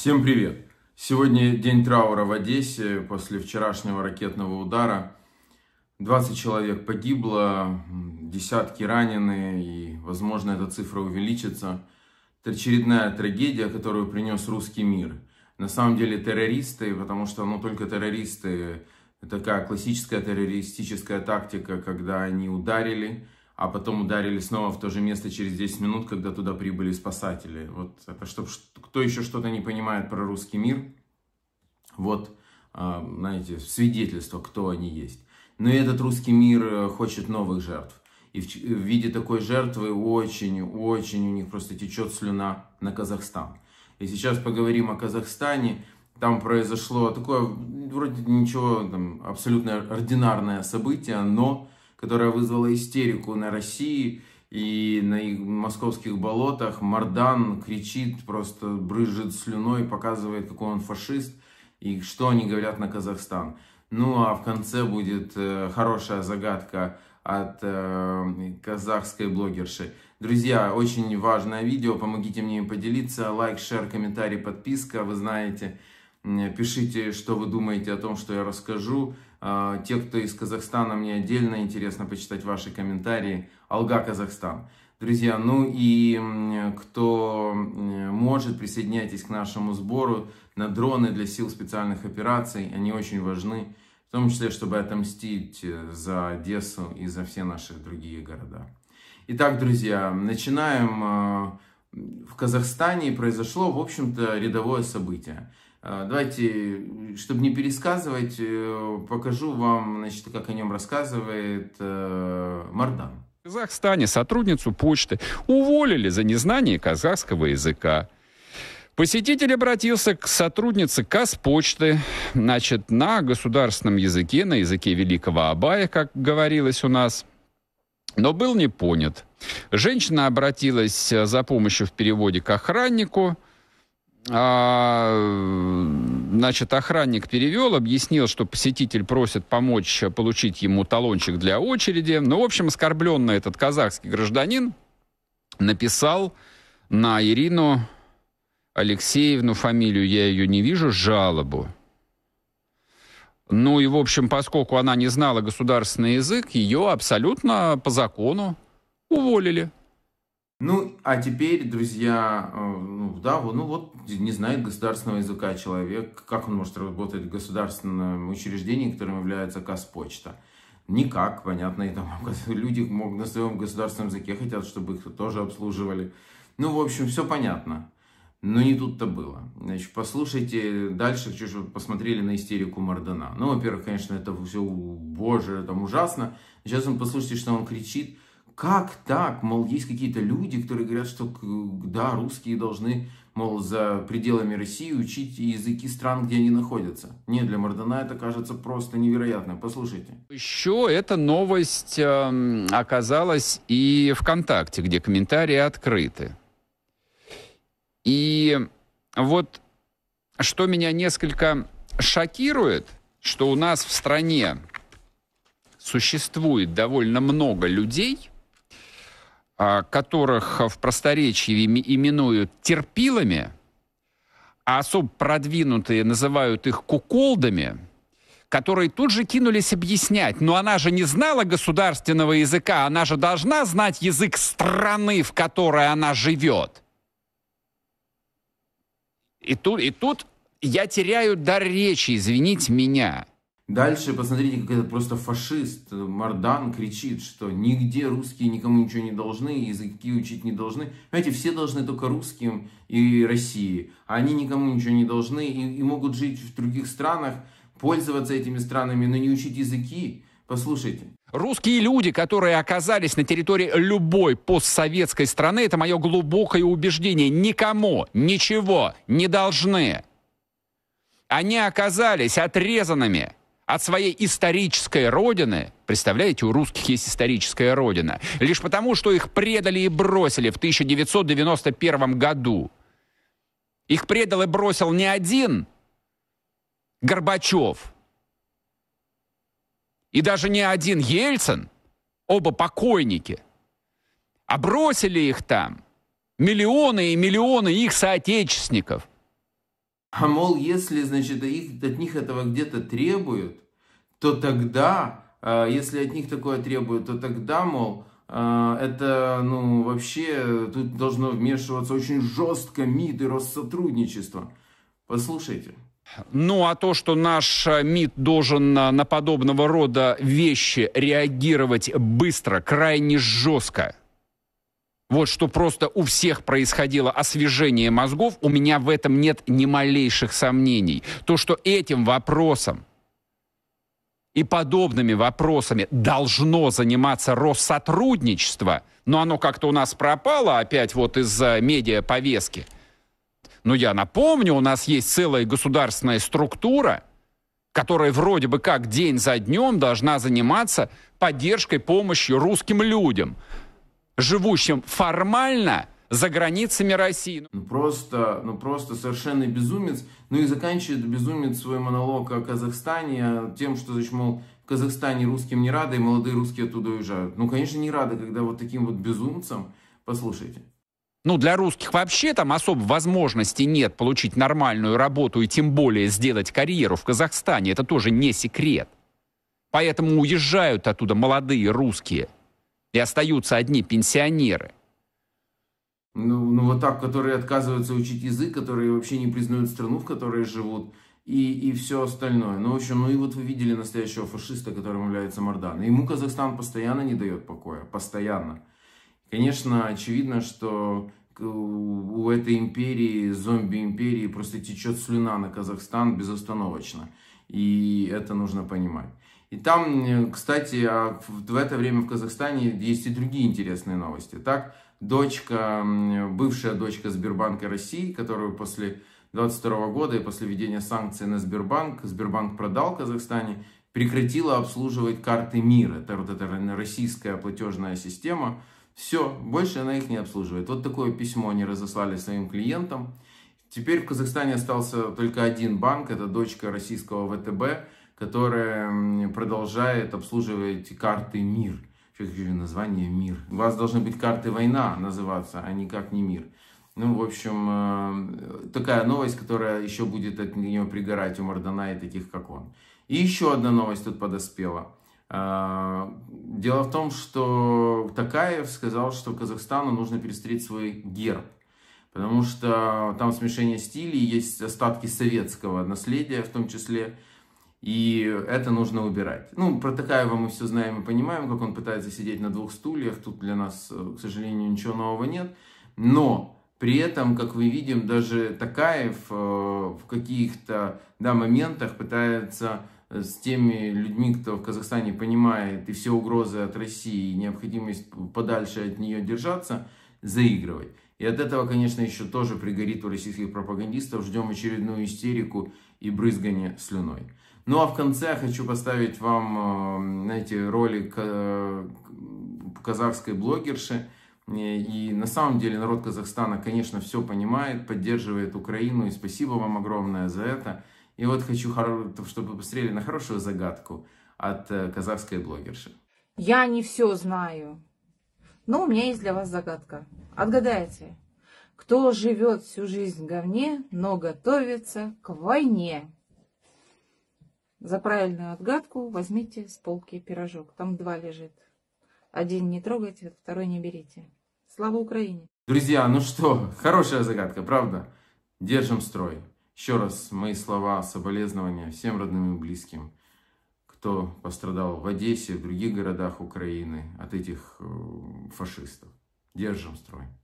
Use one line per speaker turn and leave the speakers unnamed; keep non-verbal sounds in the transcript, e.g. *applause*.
Всем привет! Сегодня день траура в Одессе после вчерашнего ракетного удара. 20 человек погибло, десятки ранены, и, возможно, эта цифра увеличится. Это очередная трагедия, которую принес русский мир. На самом деле террористы, потому что ну, только террористы, такая классическая террористическая тактика, когда они ударили – а потом ударили снова в то же место через 10 минут, когда туда прибыли спасатели. Вот это а чтобы кто еще что-то не понимает про русский мир, вот, а, знаете, свидетельство, кто они есть. Но и этот русский мир э, хочет новых жертв. И в, э, в виде такой жертвы очень-очень у них просто течет слюна на Казахстан. И сейчас поговорим о Казахстане. Там произошло такое, вроде ничего, там, абсолютно ординарное событие, но которая вызвала истерику на России и на их московских болотах. Мардан кричит, просто брызжет слюной, показывает, какой он фашист и что они говорят на Казахстан. Ну а в конце будет э, хорошая загадка от э, казахской блогерши. Друзья, очень важное видео, помогите мне им поделиться. Лайк, шер, комментарий, подписка, вы знаете. Пишите, что вы думаете о том, что я расскажу. А, те, кто из Казахстана, мне отдельно интересно почитать ваши комментарии. Алга Казахстан. Друзья, ну и кто может, присоединяйтесь к нашему сбору на дроны для сил специальных операций. Они очень важны, в том числе, чтобы отомстить э, за Одессу и за все наши другие города. Итак, друзья, начинаем. А, в Казахстане произошло, в общем-то, рядовое событие. А, давайте, чтобы не пересказывать, э, покажу вам, значит, как о нем рассказывает э, Мардан.
В Казахстане сотрудницу почты уволили за незнание казахского языка. Посетитель обратился к сотруднице Казпочты, значит, на государственном языке, на языке Великого Абая, как говорилось у нас, но был не понят. Женщина обратилась э, за помощью в переводе к охраннику – а, значит, охранник перевел, объяснил, что посетитель просит помочь получить ему талончик для очереди. Ну, в общем, оскорбленный этот казахский гражданин написал на Ирину Алексеевну, фамилию я ее не вижу, жалобу. Ну и, в общем, поскольку она не знала государственный язык, ее абсолютно по закону уволили. Ну, а теперь, друзья, э, ну, да, ну вот не знает
государственного языка человек, как он может работать в государственном учреждении, которым является Каспочта? Никак, понятно, и там *laughs* люди могут на своем государственном языке хотят, чтобы их тоже обслуживали. Ну, в общем, все понятно. Но не тут-то было. Значит, послушайте дальше, что же посмотрели на истерику Мардана. Ну, во-первых, конечно, это все, боже, там ужасно. Сейчас он послушайте, что он кричит как так, мол, есть какие-то люди, которые говорят, что да, русские должны, мол, за пределами России учить языки стран, где они находятся. Не, для Мардана это кажется просто невероятно.
Послушайте. Еще эта новость э, оказалась и ВКонтакте, где комментарии открыты. И вот что меня несколько шокирует, что у нас в стране существует довольно много людей – а, которых в просторечии именуют терпилами, а особо продвинутые называют их куколдами, которые тут же кинулись объяснять. Но она же не знала государственного языка, она же должна знать язык страны, в которой она живет. И тут, и тут я теряю дар речи, извините меня – Дальше посмотрите, как
этот просто фашист э, Мардан кричит, что нигде русские никому ничего не должны, языки учить не должны. Понимаете, все должны только русским и России. А они никому ничего не должны и, и могут жить в других странах, пользоваться этими странами, но не учить языки. Послушайте.
Русские люди, которые оказались на территории любой постсоветской страны, это мое глубокое убеждение, никому ничего не должны. Они оказались отрезанными от своей исторической родины, представляете, у русских есть историческая родина, лишь потому, что их предали и бросили в 1991 году. Их предал и бросил не один Горбачев, и даже не один Ельцин, оба покойники, а бросили их там миллионы и миллионы их соотечественников.
А мол, если, значит, от них этого где-то требуют, то тогда, а, если от них такое требуют, то тогда, мол, а, это, ну, вообще, тут должно вмешиваться очень жестко МИД и Россотрудничество. Послушайте.
Ну, а то, что наш а, МИД должен на подобного рода вещи реагировать быстро, крайне жестко, вот что просто у всех происходило освежение мозгов, у меня в этом нет ни малейших сомнений. То, что этим вопросом и подобными вопросами должно заниматься Россотрудничество, но оно как-то у нас пропало опять вот из-за медиаповестки. Но я напомню, у нас есть целая государственная структура, которая вроде бы как день за днем должна заниматься поддержкой, помощью русским людям – живущим формально за границами России. Ну
просто, ну просто совершенно безумец. Ну и заканчивает безумец свой монолог о Казахстане тем, что, значит, мол, в Казахстане русским не рады, и молодые русские оттуда уезжают. Ну, конечно, не рады, когда вот таким вот безумцам, послушайте.
Ну, для русских вообще там особо возможности нет получить нормальную работу и тем более сделать карьеру в Казахстане. Это тоже не секрет. Поэтому уезжают оттуда молодые русские – и остаются одни пенсионеры.
Ну, ну вот так, которые отказываются учить язык, которые вообще не признают страну, в которой живут, и, и все остальное. Ну, в общем, ну и вот вы видели настоящего фашиста, которым является Мордан. И ему Казахстан постоянно не дает покоя, постоянно. Конечно, очевидно, что у этой империи, зомби-империи, просто течет слюна на Казахстан безостановочно. И это нужно понимать. И там, э, кстати, а в это время в Казахстане есть и другие интересные новости. Так, дочка, бывшая дочка Сбербанка России, которую после 22 года и после введения санкций на Сбербанк, Сбербанк продал Казахстане, прекратила обслуживать карты мира. Это вот эта российская платежная система. Все, больше она их не обслуживает. Вот такое письмо они разослали своим клиентам. Теперь в Казахстане остался только один банк, это дочка российского ВТБ, которая продолжает обслуживать карты «Мир». Что такое название «Мир»? У вас должны быть карты «Война» называться, а никак не «Мир». Ну, в общем, э, такая новость, которая еще будет от нее пригорать у Мардана и таких, как он. И еще одна новость тут подоспела. Э, дело в том, что Такаев сказал, что Казахстану нужно пересмотреть свой герб. Потому что там смешение стилей, есть остатки советского наследия в том числе. И это нужно убирать. Ну, про Такаева мы все знаем и понимаем, как он пытается сидеть на двух стульях. Тут для нас, э, к сожалению, ничего нового нет. Но при этом, как мы видим, даже Такаев э, в каких-то да, моментах пытается э, с теми людьми, кто в Казахстане понимает и все угрозы от России, и необходимость подальше от нее держаться, заигрывать. И от этого, конечно, еще тоже пригорит у российских пропагандистов. Ждем очередную истерику и брызгание слюной. Ну а в конце хочу поставить вам, эм, знаете, ролик э, казахской блогерши. Э, и на самом деле народ Казахстана, конечно, все понимает, поддерживает Украину. И спасибо вам огромное за это. И вот хочу, чтобы вы посмотрели на хорошую загадку от э, казахской блогерши. Я не все знаю, но у меня есть для вас загадка. Отгадайте, кто живет всю жизнь в говне, но готовится к войне. За правильную отгадку возьмите с полки пирожок. Там два лежит. Один не трогайте, второй не берите. Слава Украине! Друзья, ну что, хорошая загадка, правда? Держим строй. Еще раз мои слова, соболезнования всем родным и близким, кто пострадал в Одессе, в других городах Украины от этих э, фашистов. Держим строй.